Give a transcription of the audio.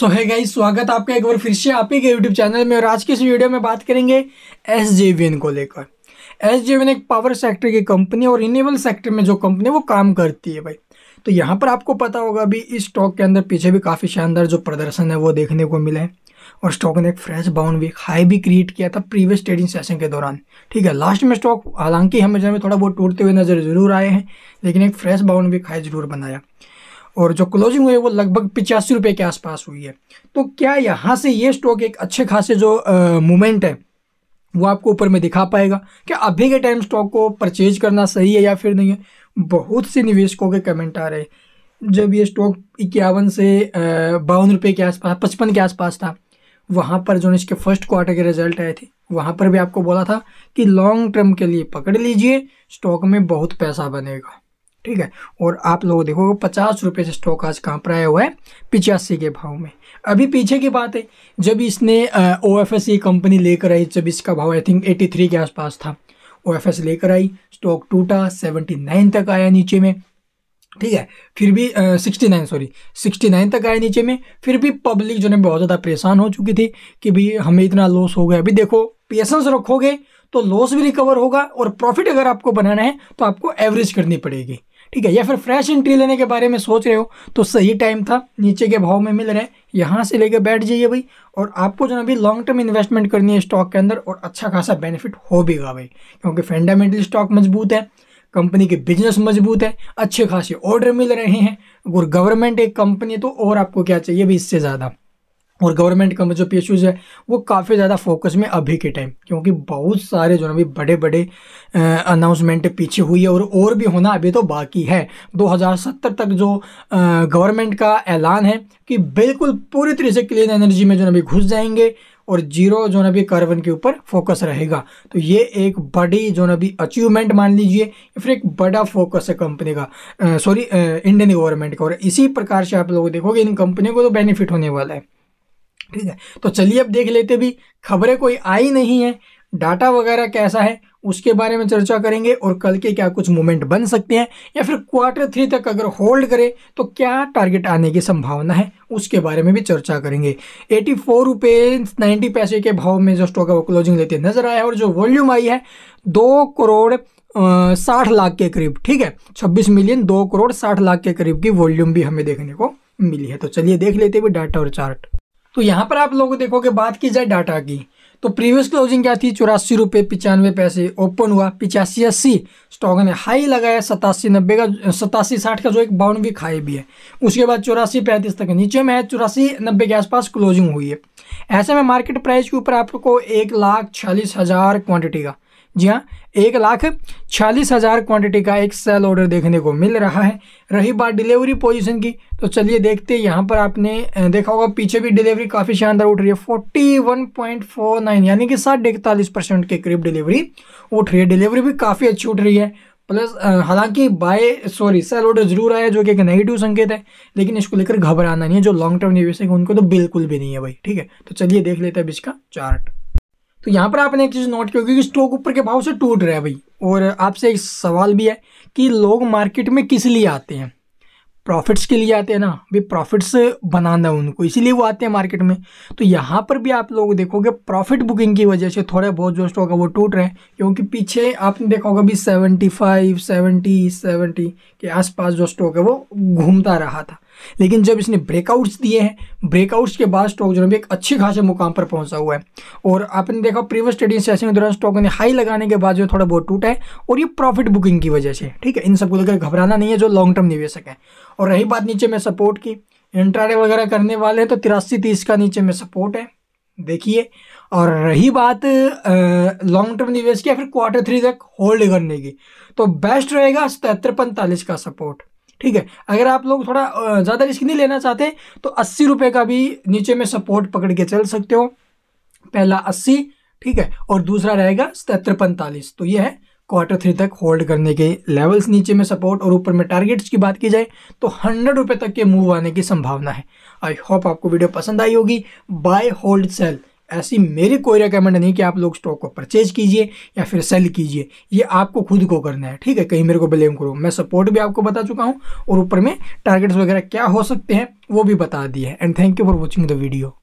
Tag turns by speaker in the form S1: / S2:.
S1: सो है गाइस स्वागत आपका एक बार फिर से आप ही के यूट्यूब चैनल में और आज की इस वीडियो में बात करेंगे एस को लेकर एस एक पावर सेक्टर की कंपनी और इनेबल सेक्टर में जो कंपनी वो काम करती है भाई तो यहाँ पर आपको पता होगा अभी इस स्टॉक के अंदर पीछे भी काफ़ी शानदार जो प्रदर्शन है वो देखने को मिला है और स्टॉक ने एक फ्रेश बाउंड भी हाई भी क्रिएट किया था प्रीवियस ट्रेडिंग सेशन के दौरान ठीक है लास्ट में स्टॉक हालांकि हमें जो थोड़ा बहुत टूटते हुए नज़र जरूर आए हैं लेकिन एक फ्रेश बाउंड भी हाई जरूर बनाया और जो क्लोजिंग हुई है वो लगभग पिचासी रुपये के आसपास हुई है तो क्या यहाँ से ये स्टॉक एक अच्छे खासे जो मूवमेंट है वो आपको ऊपर में दिखा पाएगा क्या अभी के टाइम स्टॉक को परचेज करना सही है या फिर नहीं है बहुत से निवेशकों के कमेंट आ रहे जब ये स्टॉक इक्यावन से बावन रुपये के आसपास पचपन के आसपास था वहाँ पर जो इसके फर्स्ट क्वार्टर के रिजल्ट आए थे वहाँ पर भी आपको बोला था कि लॉन्ग टर्म के लिए पकड़ लीजिए स्टॉक में बहुत पैसा बनेगा ठीक है और आप लोग देखो पचास रुपये से स्टॉक आज कहाँ पर आया हुआ है पिचासी के भाव में अभी पीछे की बात है जब इसने ओ एफ एस ये कंपनी लेकर आई जब इसका भाव आई थिंक एटी थ्री के आसपास था ओ एफ एस लेकर आई स्टॉक टूटा सेवेंटी नाइन तक आया नीचे में ठीक है फिर भी sixty nine sorry sixty nine तक आए नीचे में फिर भी पब्लिक जो है बहुत ज़्यादा परेशान हो चुकी थी कि भाई हमें इतना लॉस हो गया अभी देखो पेशेंस रखोगे तो लॉस भी रिकवर होगा और प्रॉफिट अगर आपको बनाना है तो आपको एवरेज करनी पड़ेगी ठीक है या फिर फ्रेश एंट्री लेने के बारे में सोच रहे हो तो सही टाइम था नीचे के भाव में मिल रहे हैं यहाँ से लेकर बैठ जाइए भाई और आपको जो ना लॉन्ग टर्म इन्वेस्टमेंट करनी है स्टॉक के अंदर और अच्छा खासा बेनिफिट हो भी भाई क्योंकि फंडामेंटली स्टॉक मजबूत है कंपनी के बिजनेस मजबूत है अच्छे खासे ऑर्डर मिल रहे हैं और गवर्नमेंट एक कंपनी है तो और आपको क्या चाहिए भाई इससे ज़्यादा और गवर्नमेंट का जो पी है वो काफ़ी ज़्यादा फोकस में अभी के टाइम क्योंकि बहुत सारे जो ना अभी बड़े बड़े अनाउंसमेंट पीछे हुई है और और भी होना अभी तो बाकी है 2070 तक जो गवर्नमेंट का ऐलान है कि बिल्कुल पूरी तरह से क्लीन एनर्जी में जो ना अभी घुस जाएंगे और जीरो जो ना भी कार्बन के ऊपर फोकस रहेगा तो ये एक बड़ी जो ना भी अचीवमेंट मान लीजिए फिर एक बड़ा फोकस है कंपनी का सॉरी इंडियन गवर्नमेंट का और इसी प्रकार से आप लोग देखोगे इन कंपनियों को तो बेनिफिट होने वाला है ठीक है तो चलिए अब देख लेते भी खबरें कोई आई नहीं है डाटा वगैरह कैसा है उसके बारे में चर्चा करेंगे और कल के क्या कुछ मूवमेंट बन सकते हैं या फिर क्वार्टर थ्री तक अगर होल्ड करे तो क्या टारगेट आने की संभावना है उसके बारे में भी चर्चा करेंगे एटी फोर रुपये नाइन्टी पैसे के भाव में जो स्टॉक है वो क्लोजिंग लेते नजर आया और जो वॉल्यूम आई है दो करोड़ साठ लाख के करीब ठीक है छब्बीस मिलियन दो करोड़ साठ लाख के करीब की वॉल्यूम भी हमें देखने को मिली है तो चलिए देख लेते भी डाटा और चार्ट तो यहाँ पर आप लोगों को देखोगे बात की जाए डाटा की तो प्रीवियस क्लोजिंग क्या थी चौरासी रुपये पिचानवे पैसे ओपन हुआ पिचासी अस्सी स्टॉक ने हाई लगाया सतासी नब्बे का सतासी साठ का जो एक बाउंड भी खाई भी है उसके बाद चौरासी पैंतीस तक नीचे में है चौरासी नब्बे के आसपास क्लोजिंग हुई है ऐसे में मार्केट प्राइस के ऊपर आपको एक लाख छियालीस हज़ार क्वान्टिटी का जी हाँ एक लाख छियालीस हज़ार क्वान्टिटी का एक सेल ऑर्डर देखने को मिल रहा है रही बात डिलीवरी पोजीशन की तो चलिए देखते हैं यहाँ पर आपने देखा होगा पीछे भी डिलीवरी काफ़ी शानदार उठ रही है forty one point four nine यानी कि साठ इकतालीस परसेंट के करीब डिलीवरी उठ रही है डिलीवरी भी काफ़ी अच्छी उठ रही है प्लस हालांकि बाय सॉरी सेल ऑर्डर जरूर आया जो कि एक नेगेटिव संकेत है लेकिन इसको लेकर घबराना नहीं है जो लॉन्ग टर्म निवेशक उनको तो बिल्कुल भी नहीं है भाई ठीक है तो चलिए देख लेते हैं अब इसका चार्ट तो यहाँ पर आपने एक चीज़ नोट की होगी कि स्टॉक ऊपर के भाव से टूट रहा है भाई और आपसे एक सवाल भी है कि लोग मार्केट में किस लिए आते हैं प्रॉफिट्स के लिए आते हैं ना भाई प्रॉफिट्स बनाना है उनको इसीलिए वो आते हैं मार्केट में तो यहाँ पर भी आप लोग देखोगे प्रॉफिट बुकिंग की वजह से थोड़ा बहुत जो स्टॉक है वो टूट रहे हैं क्योंकि पीछे आपने देखा होगा भी सेवेंटी फाइव सेवेंटी सेवेंटी के आसपास जो स्टॉक है वो घूमता रहा था लेकिन जब इसने ब्रेकआउट्स दिए हैं ब्रेकआउट्स के बाद स्टॉक जो है एक अच्छे खासे मुकाम पर पहुंचा हुआ है और आपने देखा प्रीवियस ट्रेडिंग सेशन के दौरान स्टॉक ने हाई लगाने के बाद जो थोड़ा बहुत टूटा है और ये प्रॉफिट बुकिंग की वजह से ठीक है इन सबको लेकर घबराना नहीं है जो लॉन्ग टर्म निवेशक है और रही बात नीचे में सपोर्ट की इंट्राडे वगैरह करने वाले हैं तो तिरासी तीस का नीचे में सपोर्ट है देखिए और रही बात लॉन्ग टर्म निवेश की या फिर क्वार्टर थ्री तक होल्ड करने की तो बेस्ट रहेगा सतहत्तर पैंतालीस का सपोर्ट ठीक है अगर आप लोग थोड़ा ज़्यादा रिस्क नहीं लेना चाहते तो अस्सी रुपये का भी नीचे में सपोर्ट पकड़ के चल सकते हो पहला अस्सी ठीक है और दूसरा रहेगा सतर पैंतालीस तो ये है क्वार्टर थ्री तक होल्ड करने के लेवल्स नीचे में सपोर्ट और ऊपर में टारगेट्स की बात की जाए तो हंड्रेड रुपये तक के मूव आने की संभावना है आई होप आपको वीडियो पसंद आई होगी बाय होल्ड सेल ऐसी मेरी कोई रिकमेंड नहीं कि आप लोग स्टॉक को परचेज कीजिए या फिर सेल कीजिए ये आपको खुद को करना है ठीक है कहीं मेरे को ब्लेम करो मैं सपोर्ट भी आपको बता चुका हूँ और ऊपर में टारगेट्स वगैरह क्या हो सकते हैं वो भी बता दिए and thank you for watching the video